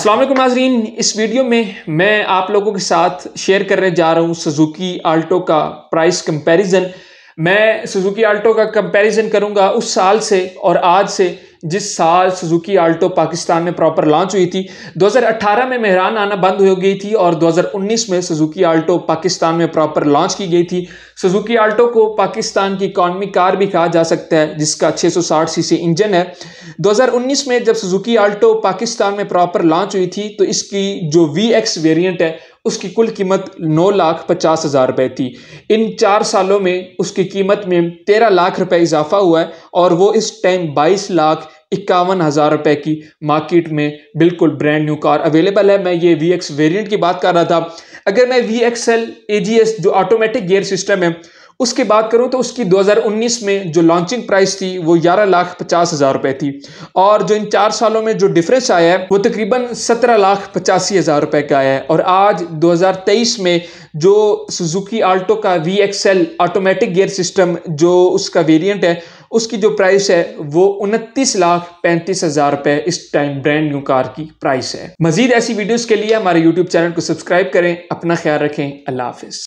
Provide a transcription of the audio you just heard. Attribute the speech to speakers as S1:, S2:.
S1: असलम नाजरीन इस वीडियो में मैं आप लोगों के साथ शेयर करने जा रहा हूँ सुजुकी आल्टो का प्राइस कंपैरिजन मैं सुजुकी आल्टो का कंपैरिजन करूँगा उस साल से और आज से जिस साल सुजुकी आल्टो पाकिस्तान में प्रॉपर लॉन्च हुई थी 2018 में मेहरान आना बंद हो गई थी और 2019 में सुजुकी आल्टो पाकिस्तान में प्रॉपर लॉन्च की गई थी सुजुकी आल्टो को पाकिस्तान की इकॉनमी कार भी कहा जा सकता है जिसका 660 सीसी इंजन है 2019 में जब सुजुकी आल्टो पाकिस्तान में प्रॉपर लॉन्च हुई थी तो इसकी जो वी एक्स वेरियंट है उसकी कुल कीमत नौ लाख पचास हज़ार रुपये थी इन चार सालों में उसकी कीमत में तेरह लाख रुपए इजाफा हुआ है और वो इस टाइम बाईस लाख इक्यावन हज़ार रुपये की मार्केट में बिल्कुल ब्रांड न्यू कार अवेलेबल है मैं ये वी एक्स वेरियंट की बात कर रहा था अगर मैं V X L A G S जो ऑटोमेटिक गियर सिस्टम है उसकी बात करूं तो उसकी 2019 में जो लॉन्चिंग प्राइस थी वो ग्यारह लाख पचास हज़ार रुपये थी और जो इन चार सालों में जो डिफरेंस आया है वो तकरीबन सत्रह लाख पचासी हज़ार रुपये का आया है और आज 2023 में जो सुजुकी आल्टो का V XL automatic gear system जो उसका वेरियंट है उसकी जो प्राइस है वो उनतीस लाख पैंतीस हज़ार रुपये इस टाइम ब्रांड न्यू कार की प्राइस है मजीद ऐसी वीडियोज़ के लिए हमारे यूट्यूब चैनल को सब्सक्राइब करें अपना ख्याल रखें अल्लाह हाफिज़